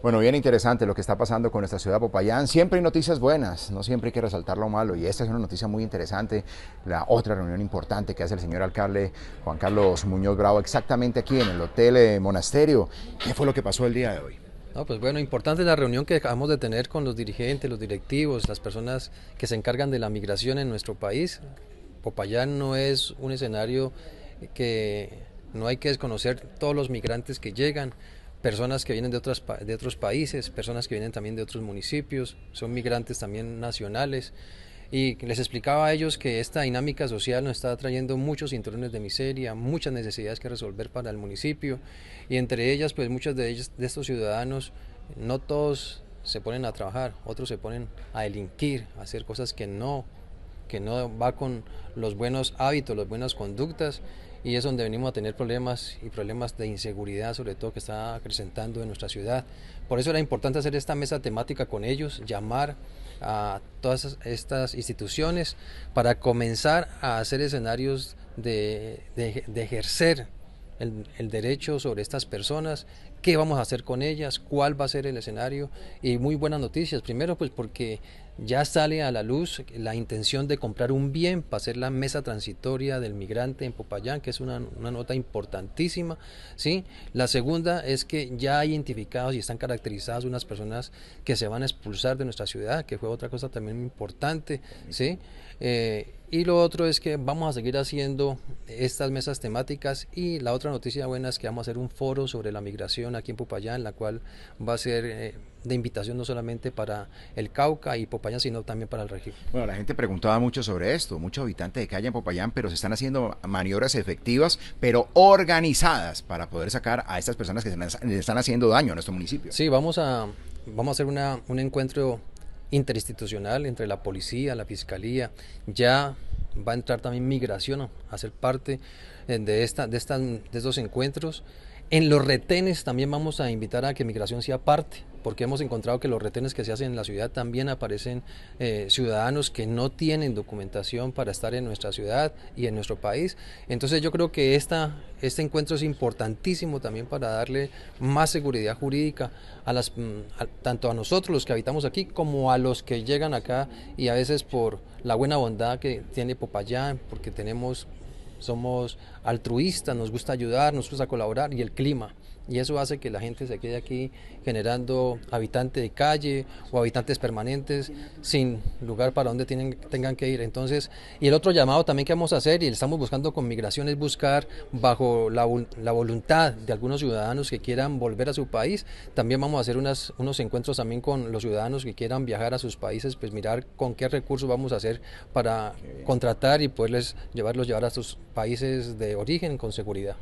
Bueno, bien interesante lo que está pasando con nuestra ciudad Popayán. Siempre hay noticias buenas, no siempre hay que resaltar lo malo. Y esta es una noticia muy interesante, la otra reunión importante que hace el señor alcalde Juan Carlos Muñoz Bravo, exactamente aquí en el Hotel eh, Monasterio. ¿Qué fue lo que pasó el día de hoy? No, pues bueno, importante la reunión que acabamos de tener con los dirigentes, los directivos, las personas que se encargan de la migración en nuestro país. Popayán no es un escenario que no hay que desconocer todos los migrantes que llegan personas que vienen de, otras, de otros países, personas que vienen también de otros municipios, son migrantes también nacionales. Y les explicaba a ellos que esta dinámica social nos está trayendo muchos cinturones de miseria, muchas necesidades que resolver para el municipio y entre ellas pues muchos de, ellos, de estos ciudadanos, no todos se ponen a trabajar, otros se ponen a delinquir, a hacer cosas que no que no va con los buenos hábitos, las buenas conductas, y es donde venimos a tener problemas y problemas de inseguridad, sobre todo que está acrecentando en nuestra ciudad. Por eso era importante hacer esta mesa temática con ellos, llamar a todas estas instituciones para comenzar a hacer escenarios de, de ejercer el, derecho sobre estas personas, qué vamos a hacer con ellas, cuál va a ser el escenario y muy buenas noticias. Primero, pues porque ya sale a la luz la intención de comprar un bien para hacer la mesa transitoria del migrante en Popayán, que es una, nota importantísima. ¿sí? La segunda es que ya identificados y están caracterizadas unas personas que se van a expulsar de nuestra ciudad, que fue otra cosa también importante. ¿sí? Eh, y lo otro es que vamos a seguir haciendo estas mesas temáticas y la otra noticia buena es que vamos a hacer un foro sobre la migración aquí en Popayán, la cual va a ser eh, de invitación no solamente para el Cauca y Popayán, sino también para el región. Bueno, la gente preguntaba mucho sobre esto, muchos habitantes de calle en Popayán, pero se están haciendo maniobras efectivas, pero organizadas para poder sacar a estas personas que se están haciendo daño a nuestro municipio. Sí, vamos a, vamos a hacer una, un encuentro interinstitucional entre la policía, la fiscalía, ya va a entrar también migración a ser parte eh, de, esta, de, de estos encuentros. En los retenes también vamos a invitar a que migración sea parte porque hemos encontrado que los retenes que se hacen en la ciudad también aparecen eh, ciudadanos que no tienen documentación para estar en nuestra ciudad y en nuestro país. Entonces yo creo que esta, este encuentro es importantísimo también para darle más seguridad jurídica a las, mm, tanto a nosotros los que habitamos aquí como a los que llegan acá y a veces por la buena bondad que tiene Popayán, porque tenemos somos altruistas, nos gusta ayudar, nos gusta colaborar y el clima y eso hace que la gente se quede aquí generando habitantes de calle o habitantes permanentes sin lugar para donde tengan que ir. Entonces, y el otro llamado también que vamos a hacer y estamos buscando con migración es buscar bajo la, voluntad de algunos ciudadanos que quieran volver a su país, también vamos a hacer unos encuentros también con los ciudadanos que quieran viajar a sus países, pues mirar con qué recursos vamos a hacer para contratar y poderles llevarlos llevar a sus países de origen con seguridad.